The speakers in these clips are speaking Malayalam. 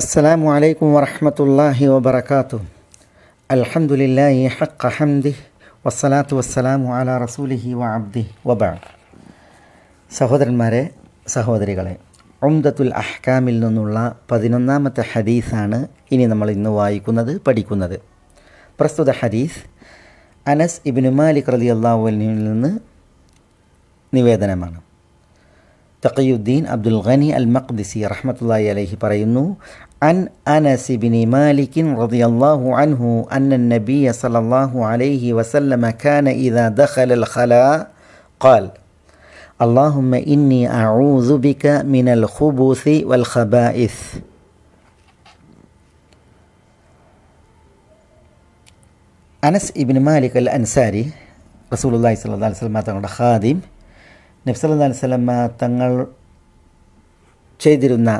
السلام അലൈക്കും ورحمة الله അലഹമുല്ലാ الحمد لله حق വസ്സലാമു അല റസൂലിഹി على رسوله സഹോദരന്മാരെ സഹോദരികളെ ഉംദത്തുൽ അഹ്കാമിൽ നിന്നുള്ള പതിനൊന്നാമത്തെ ഹദീസാണ് ഇനി നമ്മൾ ഇന്ന് വായിക്കുന്നത് പഠിക്കുന്നത് പ്രസ്തുത ഹദീസ് അനസ് ഇബിനുമാലിക് മാലിക് റലി അള്ളാഹുവിൽ നിന്ന് നിവേദനമാണ് تقي الدين عبد الغني المقدسي رحمة الله عليه برينو عن أنس بن مالك رضي الله عنه أن النبي صلى الله عليه وسلم كان إذا دخل الخلاء قال اللهم إني أعوذ بك من الخبث والخبائث അനസ് ഇബിൻ മാലിക് അൽ അൻസാരി റസൂൽ അള്ളാഹി സ്വല്ലാ വസ്ലം തങ്ങളുടെ ഖാദിം നബ്സല്ലാ അലൈവല്ലമ്മ തങ്ങൾ ചെയ്തിരുന്ന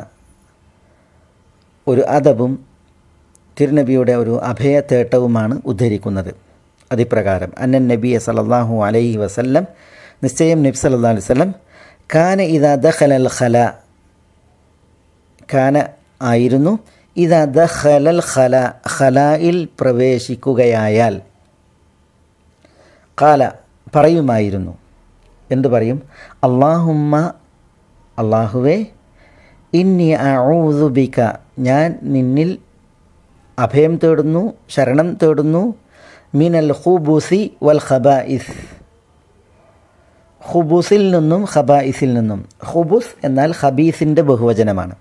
ഒരു അദബും തിരുനബിയുടെ ഒരു അഭയ തേട്ടവുമാണ് ഉദ്ധരിക്കുന്നത് അതിപ്രകാരം അന്നൻ നബിയെ സലല്ലാഹു അലൈഹി വസല്ലം നിശ്ചയം നബി സല്ലാ അലൈഹി വല്ലം കാന ഇതാ ദഹലൽ ഖല കാന ആയിരുന്നു ഇതാ ദഹലൽ ഖല ഖലായിൽ പ്രവേശിക്കുകയായാൽ കാല പറയുമായിരുന്നു എന്തു പറയും അള്ളാഹുമ്മ അള്ളാഹുവേ ഇന്നി ബിക ഞാൻ നിന്നിൽ അഭയം തേടുന്നു ശരണം തേടുന്നു മീനൽ ഹുബൂസി വൽ ഖബായിസ് ഹുബൂസിൽ നിന്നും ഖബായിസിൽ നിന്നും ഹുബൂസ് എന്നാൽ ഹബീസിൻ്റെ ബഹുവചനമാണ്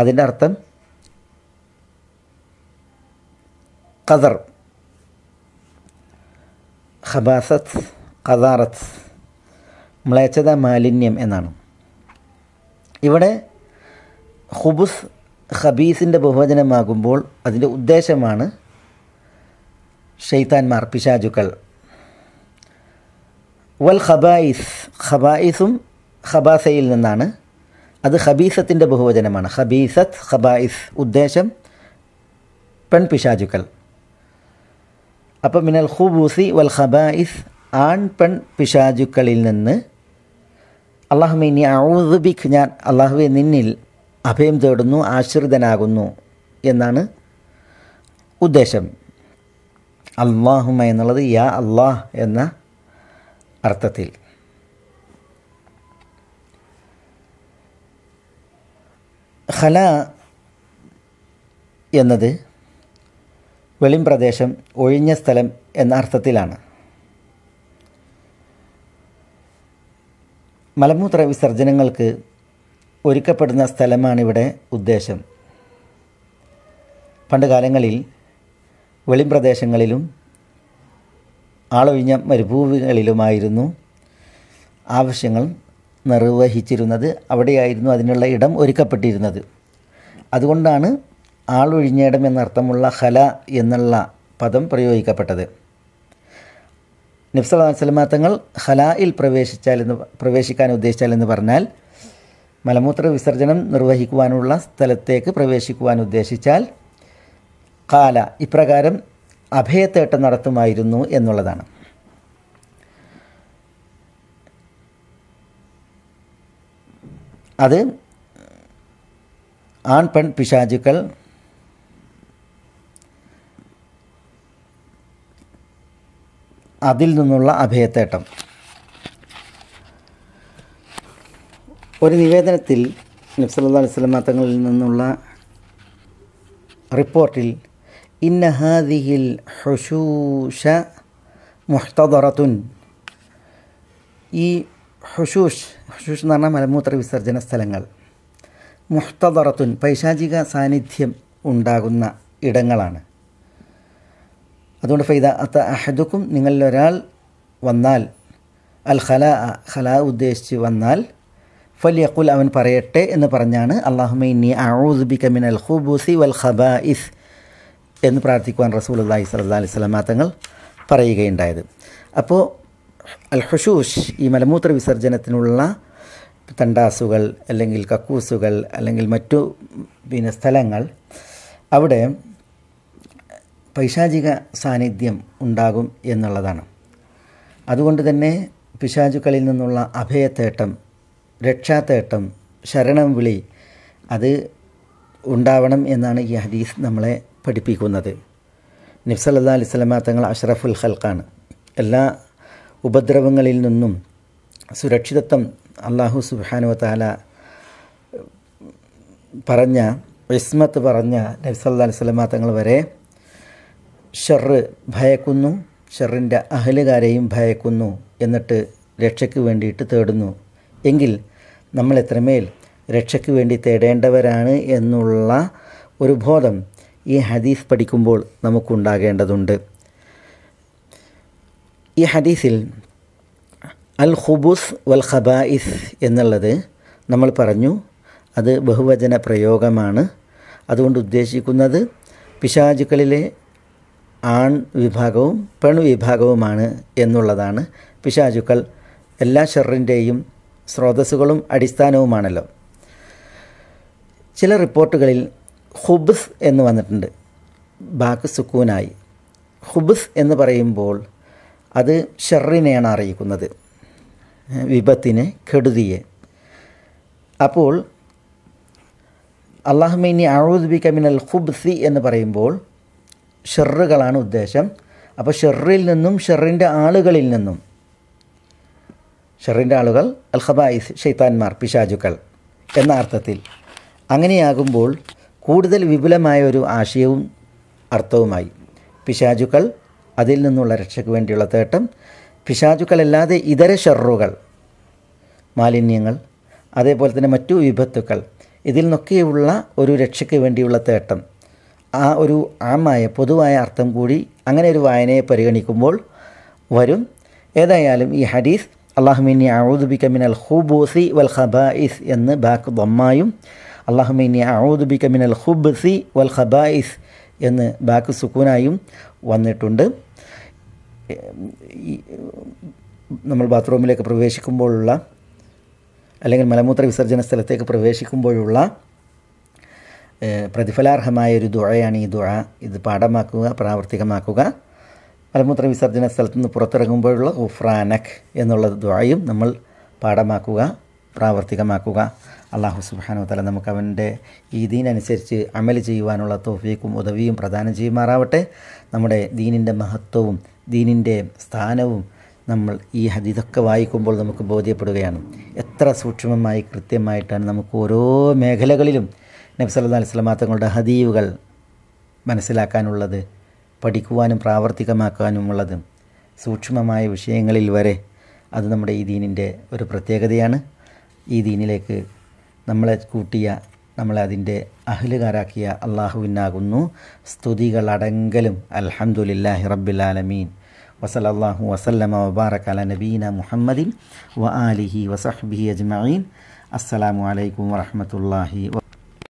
അതിൻ്റെ അർത്ഥം ഖദർ ഖബാസത്ത് കദാറത്ത് മ്ലേച്ഛത മാലിന്യം എന്നാണ് ഇവിടെ ഹുബുസ് ഹബീസിൻ്റെ ബഹുവചനമാകുമ്പോൾ അതിൻ്റെ ഉദ്ദേശമാണ് ഷെയ്ത്താൻമാർ പിശാചുക്കൾ വൽ ഖബായിസ് ഖബായിസും ഹബാസയിൽ നിന്നാണ് അത് ഹബീസത്തിൻ്റെ ബഹുവചനമാണ് ഹബീസത്ത് ഖബായിസ് ഉദ്ദേശം പെൺ പിശാചുക്കൾ അപ്പം മിനൽ ഹുബൂസി വൽ ഖബായിസ് ആൺ പെൺ പിശാചുക്കളിൽ നിന്ന് അള്ളാഹു നീ ഔദുബിഖ് ഞാൻ അള്ളാഹുവെ നിന്നിൽ അഭയം തേടുന്നു ആശ്രിതനാകുന്നു എന്നാണ് ഉദ്ദേശം അള്ളാഹുമ എന്നുള്ളത് യാ അള്ളാഹ് എന്ന അർത്ഥത്തിൽ ഖല എന്നത് വെളിം ഒഴിഞ്ഞ സ്ഥലം എന്ന അർത്ഥത്തിലാണ് മലമൂത്ര വിസർജനങ്ങൾക്ക് ഒരുക്കപ്പെടുന്ന സ്ഥലമാണിവിടെ ഉദ്ദേശം പണ്ടുകാലങ്ങളിൽ വെളിമ്പ്രദേശങ്ങളിലും ആളൊഴിഞ്ഞ മരുഭൂമികളിലുമായിരുന്നു ആവശ്യങ്ങൾ നിർവഹിച്ചിരുന്നത് അവിടെയായിരുന്നു അതിനുള്ള ഇടം ഒരുക്കപ്പെട്ടിരുന്നത് അതുകൊണ്ടാണ് ആളൊഴിഞ്ഞ ഇടം എന്നർത്ഥമുള്ള ഹല എന്നുള്ള പദം പ്രയോഗിക്കപ്പെട്ടത് നബ്സല്ലാ വസ്ലമ ഹലായിൽ പ്രവേശിച്ചാൽ എന്ന് പ്രവേശിക്കാൻ ഉദ്ദേശിച്ചാൽ എന്ന് പറഞ്ഞാൽ മലമൂത്ര വിസർജനം നിർവഹിക്കുവാനുള്ള സ്ഥലത്തേക്ക് പ്രവേശിക്കുവാൻ ഉദ്ദേശിച്ചാൽ കാല ഇപ്രകാരം അഭയത്തേട്ടം നടത്തുമായിരുന്നു എന്നുള്ളതാണ് അത് ആൺ പെൺ പിശാചുക്കൾ അതിൽ നിന്നുള്ള അഭയത്തേട്ടം ഒരു നിവേദനത്തിൽ നബ്സല്ലാ അലിസ്ലാം തങ്ങളിൽ നിന്നുള്ള റിപ്പോർട്ടിൽ ഇന്നഹാദിഹിൽ ഹുഷൂഷ മുഹ്തദറത്തുൻ ഈ ഹുഷൂഷ് ഹുഷൂഷ് എന്ന് പറഞ്ഞാൽ മലമൂത്ര വിസർജന സ്ഥലങ്ങൾ മുഹ്തദറത്തുൻ പൈശാചിക സാന്നിധ്യം ഉണ്ടാകുന്ന ഇടങ്ങളാണ് അതുകൊണ്ട് ഫൈദ അത്ത അഹദുക്കും നിങ്ങളിലൊരാൾ വന്നാൽ അൽ ഖല ഖല ഉദ്ദേശിച്ച് വന്നാൽ ഫലിയക്കുൽ അവൻ പറയട്ടെ എന്ന് പറഞ്ഞാണ് അള്ളാഹുമൈനി അഊദ്ബിക മിൻ അൽ ഖുബൂസി വൽ ഖബാ ഇസ് എന്ന് പ്രാർത്ഥിക്കുവാൻ റസൂൽ അള്ളാഹി സല്ലാ അലൈഹി തങ്ങൾ പറയുകയുണ്ടായത് അപ്പോൾ അൽ ഹുഷൂഷ് ഈ മലമൂത്ര വിസർജനത്തിനുള്ള തണ്ടാസുകൾ അല്ലെങ്കിൽ കക്കൂസുകൾ അല്ലെങ്കിൽ മറ്റു പിന്നെ സ്ഥലങ്ങൾ അവിടെ പൈശാചിക സാന്നിധ്യം ഉണ്ടാകും എന്നുള്ളതാണ് അതുകൊണ്ട് തന്നെ പിശാചുക്കളിൽ നിന്നുള്ള അഭയത്തേട്ടം രക്ഷാത്തേട്ടം ശരണം വിളി അത് ഉണ്ടാവണം എന്നാണ് ഈ ഹദീസ് നമ്മളെ പഠിപ്പിക്കുന്നത് നിഫ്സലല്ലാ അലിസ്ലമ തങ്ങൾ അഷ്റഫുൽ ഹൽക്കാണ് എല്ലാ ഉപദ്രവങ്ങളിൽ നിന്നും സുരക്ഷിതത്വം അള്ളാഹു സുബാനു താല പറഞ്ഞ വിസ്മത്ത് പറഞ്ഞ നബ്സല്ലാ അലിസ്ലമ തങ്ങൾ വരെ ഷെറ് ഭയക്കുന്നു ഷെറിൻ്റെ അഹലുകാരെയും ഭയക്കുന്നു എന്നിട്ട് രക്ഷയ്ക്ക് വേണ്ടിയിട്ട് തേടുന്നു എങ്കിൽ നമ്മൾ എത്രമേൽ രക്ഷയ്ക്ക് വേണ്ടി തേടേണ്ടവരാണ് എന്നുള്ള ഒരു ബോധം ഈ ഹദീസ് പഠിക്കുമ്പോൾ നമുക്കുണ്ടാകേണ്ടതുണ്ട് ഈ ഹദീസിൽ അൽ ഹുബുസ് വൽ ഖബായിസ് എന്നുള്ളത് നമ്മൾ പറഞ്ഞു അത് ബഹുവചന പ്രയോഗമാണ് അതുകൊണ്ട് ഉദ്ദേശിക്കുന്നത് പിശാചുക്കളിലെ ആൺ വിഭാഗവും പെൺ വിഭാഗവുമാണ് എന്നുള്ളതാണ് പിശാചുക്കൾ എല്ലാ ഷെറിൻ്റെയും സ്രോതസ്സുകളും അടിസ്ഥാനവുമാണല്ലോ ചില റിപ്പോർട്ടുകളിൽ ഹുബ്സ് എന്ന് വന്നിട്ടുണ്ട് ബാക്ക് സുക്കൂനായി ഹുബ്സ് എന്ന് പറയുമ്പോൾ അത് ഷെറിനെയാണ് അറിയിക്കുന്നത് വിപത്തിനെ കെടുതിയെ അപ്പോൾ അള്ളാഹുമീനി അഴുദ്ബി കമിനൽ ഹുബ്സി എന്ന് പറയുമ്പോൾ ഷെറുകളാണ് ഉദ്ദേശം അപ്പോൾ ഷെറിൽ നിന്നും ഷെറിൻ്റെ ആളുകളിൽ നിന്നും ഷെറിൻ്റെ ആളുകൾ അൽഹബായിസ് ഷെയ്ത്താൻമാർ പിശാചുക്കൾ എന്ന അർത്ഥത്തിൽ അങ്ങനെയാകുമ്പോൾ കൂടുതൽ വിപുലമായ ഒരു ആശയവും അർത്ഥവുമായി പിശാചുക്കൾ അതിൽ നിന്നുള്ള രക്ഷയ്ക്ക് വേണ്ടിയുള്ള തേട്ടം പിശാചുക്കളല്ലാതെ ഇതര ഷെറുകൾ മാലിന്യങ്ങൾ അതേപോലെ തന്നെ മറ്റു വിപത്തുക്കൾ ഇതിൽ നിന്നൊക്കെയുള്ള ഒരു രക്ഷയ്ക്ക് വേണ്ടിയുള്ള തേട്ടം ആ ഒരു ആമായ പൊതുവായ അർത്ഥം കൂടി അങ്ങനെ ഒരു വായനയെ പരിഗണിക്കുമ്പോൾ വരും ഏതായാലും ഈ ഹദീസ് അള്ളാഹുമിനി ഔദുബിക്ക മിനൽ ഹുബോസി വൽ ഖബായിസ് എന്ന് ബാക്ക് ദമ്മായും അള്ളാഹുമിനി ഔദുബിക്ക മിനൽ ഹുബ്സി വൽ ഖബായിസ് എന്ന് ബാക്ക് സുക്കൂനായും വന്നിട്ടുണ്ട് നമ്മൾ ബാത്റൂമിലേക്ക് പ്രവേശിക്കുമ്പോഴുള്ള അല്ലെങ്കിൽ മലമൂത്ര വിസർജന സ്ഥലത്തേക്ക് പ്രവേശിക്കുമ്പോഴുള്ള പ്രതിഫലാർഹമായ ഒരു ദുഴയാണ് ഈ ദുഴ ഇത് പാഠമാക്കുക പ്രാവർത്തികമാക്കുക മലമൂത്ര വിസർജന സ്ഥലത്ത് നിന്ന് പുറത്തിറങ്ങുമ്പോഴുള്ള ഉഫ്രാനക് എന്നുള്ള ദുഴയും നമ്മൾ പാഠമാക്കുക പ്രാവർത്തികമാക്കുക അള്ളാഹു സുബാനു തല നമുക്ക് അവൻ്റെ ഈ ദീനനുസരിച്ച് അമൽ ചെയ്യുവാനുള്ള തോഫീക്കും ഉദവിയും പ്രദാനം ചെയ്യുമാറാവട്ടെ നമ്മുടെ ദീനിൻ്റെ മഹത്വവും ദീനിൻ്റെ സ്ഥാനവും നമ്മൾ ഈ ഹദിതൊക്കെ വായിക്കുമ്പോൾ നമുക്ക് ബോധ്യപ്പെടുകയാണ് എത്ര സൂക്ഷ്മമായി കൃത്യമായിട്ടാണ് നമുക്ക് ഓരോ മേഖലകളിലും നബി സല്ലാ അലൈഹി തങ്ങളുടെ ഹദീവുകൾ മനസ്സിലാക്കാനുള്ളത് പഠിക്കുവാനും പ്രാവർത്തികമാക്കാനുമുള്ളത് സൂക്ഷ്മമായ വിഷയങ്ങളിൽ വരെ അത് നമ്മുടെ ഈ ദീനിൻ്റെ ഒരു പ്രത്യേകതയാണ് ഈ ദീനിലേക്ക് നമ്മളെ കൂട്ടിയ നമ്മളെ അതിൻ്റെ അഹലുകാരാക്കിയ അള്ളാഹുവിനാകുന്നു സ്തുതികളടങ്കലും അലഹമുല്ലാഹി റബ്ബിലാലമീൻ വസലല്ലാഹു വസല്ലമ വബാറക് അല നബീന മുഹമ്മദിൻ വ ആലിഹി വസഹ്ബി അജ്മീൻ അസ്സലാമു അലൈക്കും വ